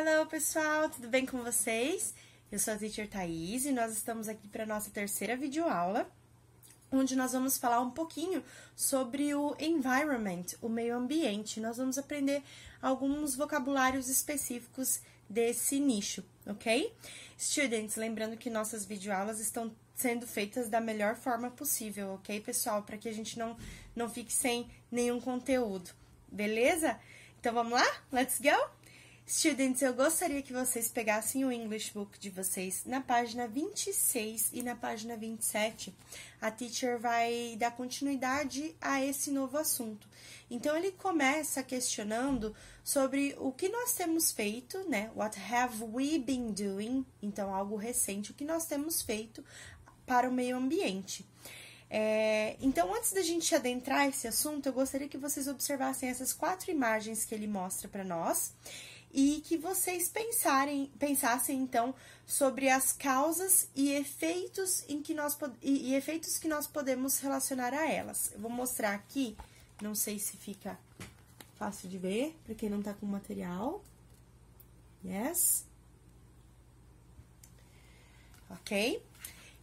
Hello, pessoal, tudo bem com vocês? Eu sou a teacher Thaís e nós estamos aqui para a nossa terceira videoaula, onde nós vamos falar um pouquinho sobre o environment, o meio ambiente. Nós vamos aprender alguns vocabulários específicos desse nicho, ok? Students, lembrando que nossas videoaulas estão sendo feitas da melhor forma possível, ok, pessoal? Para que a gente não, não fique sem nenhum conteúdo, beleza? Então vamos lá? Let's go! Students, eu gostaria que vocês pegassem o English Book de vocês na página 26 e na página 27. A teacher vai dar continuidade a esse novo assunto. Então, ele começa questionando sobre o que nós temos feito, né? What have we been doing? Então, algo recente, o que nós temos feito para o meio ambiente. É, então, antes da gente adentrar esse assunto, eu gostaria que vocês observassem essas quatro imagens que ele mostra para nós e que vocês pensarem, pensassem então sobre as causas e efeitos em que nós e, e efeitos que nós podemos relacionar a elas. Eu vou mostrar aqui, não sei se fica fácil de ver para quem não está com material. Yes. OK?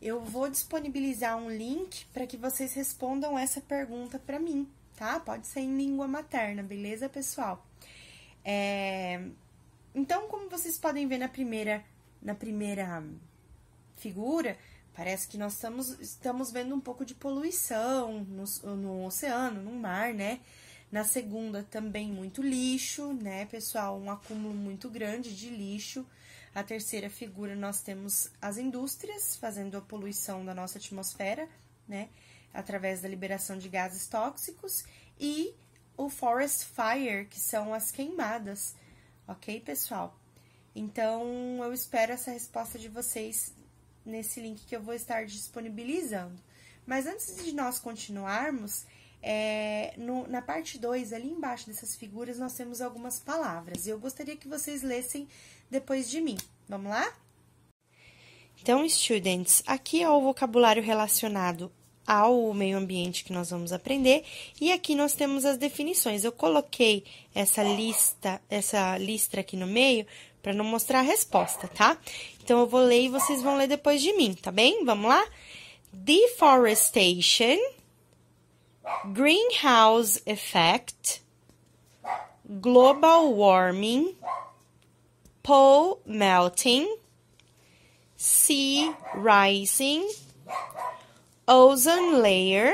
Eu vou disponibilizar um link para que vocês respondam essa pergunta para mim, tá? Pode ser em língua materna, beleza, pessoal? É... Então, como vocês podem ver na primeira, na primeira figura, parece que nós estamos, estamos vendo um pouco de poluição no, no oceano, no mar, né? Na segunda, também muito lixo, né, pessoal? Um acúmulo muito grande de lixo. A terceira figura, nós temos as indústrias fazendo a poluição da nossa atmosfera, né? Através da liberação de gases tóxicos. E o Forest Fire, que são as queimadas, ok, pessoal? Então, eu espero essa resposta de vocês nesse link que eu vou estar disponibilizando. Mas antes de nós continuarmos, é, no, na parte 2, ali embaixo dessas figuras, nós temos algumas palavras. E eu gostaria que vocês lessem depois de mim. Vamos lá? Então, students, aqui é o vocabulário relacionado ao meio ambiente que nós vamos aprender. E aqui nós temos as definições. Eu coloquei essa lista, essa listra aqui no meio para não mostrar a resposta, tá? Então eu vou ler e vocês vão ler depois de mim, tá bem? Vamos lá? Deforestation, greenhouse effect, global warming, pole melting, sea rising ozone layer,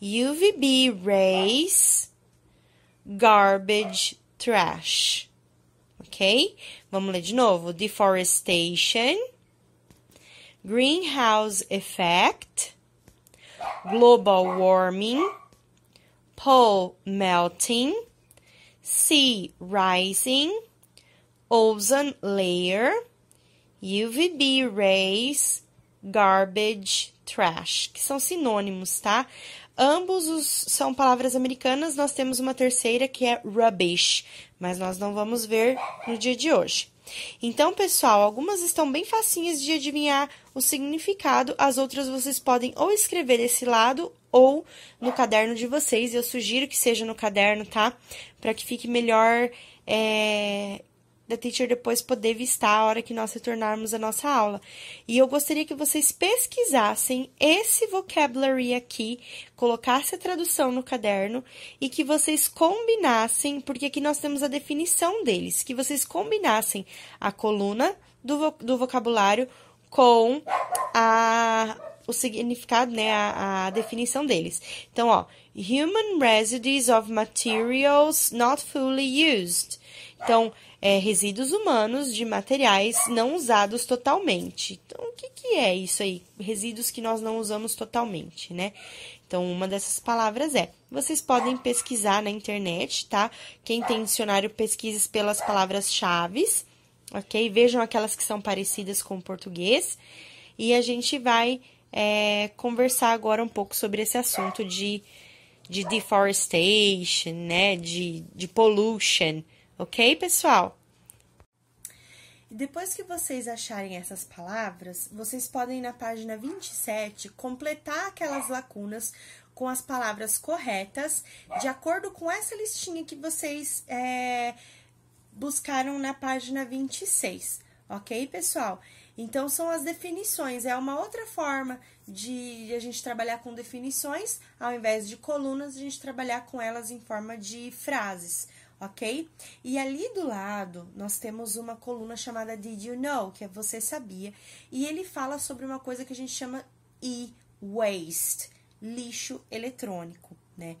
UVB rays, garbage trash. Ok? Vamos ler de novo. Deforestation, greenhouse effect, global warming, pole melting, sea rising, ozone layer, UVB rays, garbage trash, que são sinônimos, tá? Ambos os, são palavras americanas, nós temos uma terceira que é rubbish, mas nós não vamos ver no dia de hoje. Então, pessoal, algumas estão bem facinhas de adivinhar o significado, as outras vocês podem ou escrever esse lado ou no caderno de vocês. Eu sugiro que seja no caderno, tá? Para que fique melhor é, da teacher depois poder vistar a hora que nós retornarmos a nossa aula. E eu gostaria que vocês pesquisassem esse vocabulary aqui, colocassem a tradução no caderno e que vocês combinassem, porque aqui nós temos a definição deles, que vocês combinassem a coluna do, vo do vocabulário com a o significado, né, a, a, definição deles. Então, ó, human residues of materials not fully used. Então, é, resíduos humanos de materiais não usados totalmente. Então, o que, que é isso aí? Resíduos que nós não usamos totalmente, né? Então, uma dessas palavras é. Vocês podem pesquisar na internet, tá? Quem tem dicionário, pesquise pelas palavras-chave, ok? Vejam aquelas que são parecidas com o português. E a gente vai é, conversar agora um pouco sobre esse assunto de, de deforestation, né? De, de pollution. Ok, pessoal? Depois que vocês acharem essas palavras, vocês podem na página 27 completar aquelas lacunas com as palavras corretas, de acordo com essa listinha que vocês é, buscaram na página 26, ok, pessoal? Então, são as definições, é uma outra forma de a gente trabalhar com definições, ao invés de colunas, a gente trabalhar com elas em forma de frases, ok? E ali do lado nós temos uma coluna chamada Did You Know, que é Você Sabia, e ele fala sobre uma coisa que a gente chama e-waste, lixo eletrônico, né?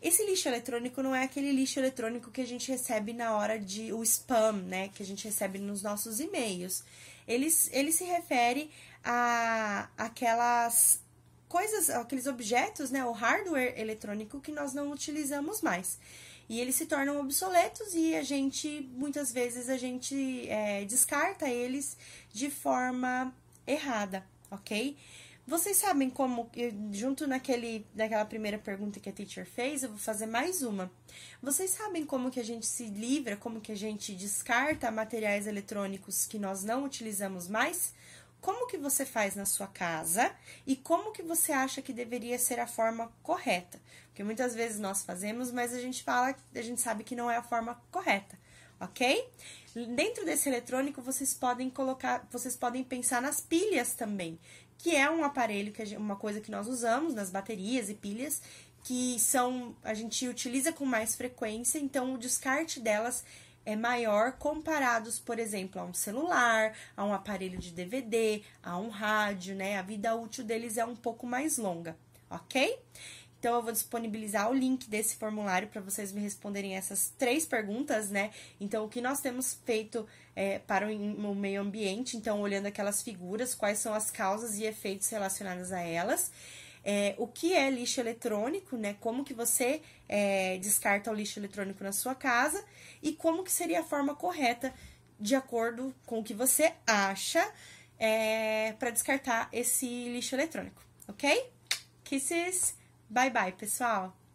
Esse lixo eletrônico não é aquele lixo eletrônico que a gente recebe na hora de o spam, né? Que a gente recebe nos nossos e-mails. Ele, ele se refere a aquelas coisas, aqueles objetos, né? O hardware eletrônico que nós não utilizamos mais e eles se tornam obsoletos e a gente muitas vezes a gente é, descarta eles de forma errada, ok? Vocês sabem como, junto naquele, naquela primeira pergunta que a teacher fez, eu vou fazer mais uma. Vocês sabem como que a gente se livra, como que a gente descarta materiais eletrônicos que nós não utilizamos mais? como que você faz na sua casa e como que você acha que deveria ser a forma correta. Porque muitas vezes nós fazemos, mas a gente fala, a gente sabe que não é a forma correta, ok? Dentro desse eletrônico, vocês podem colocar, vocês podem pensar nas pilhas também, que é um aparelho, que é uma coisa que nós usamos nas baterias e pilhas, que são a gente utiliza com mais frequência, então o descarte delas é maior comparados, por exemplo, a um celular, a um aparelho de DVD, a um rádio, né? A vida útil deles é um pouco mais longa, ok? Então, eu vou disponibilizar o link desse formulário para vocês me responderem essas três perguntas, né? Então, o que nós temos feito é, para o meio ambiente? Então, olhando aquelas figuras, quais são as causas e efeitos relacionados a elas é, o que é lixo eletrônico, né? Como que você é, descarta o lixo eletrônico na sua casa e como que seria a forma correta de acordo com o que você acha é, para descartar esse lixo eletrônico, ok? Kisses, bye bye, pessoal!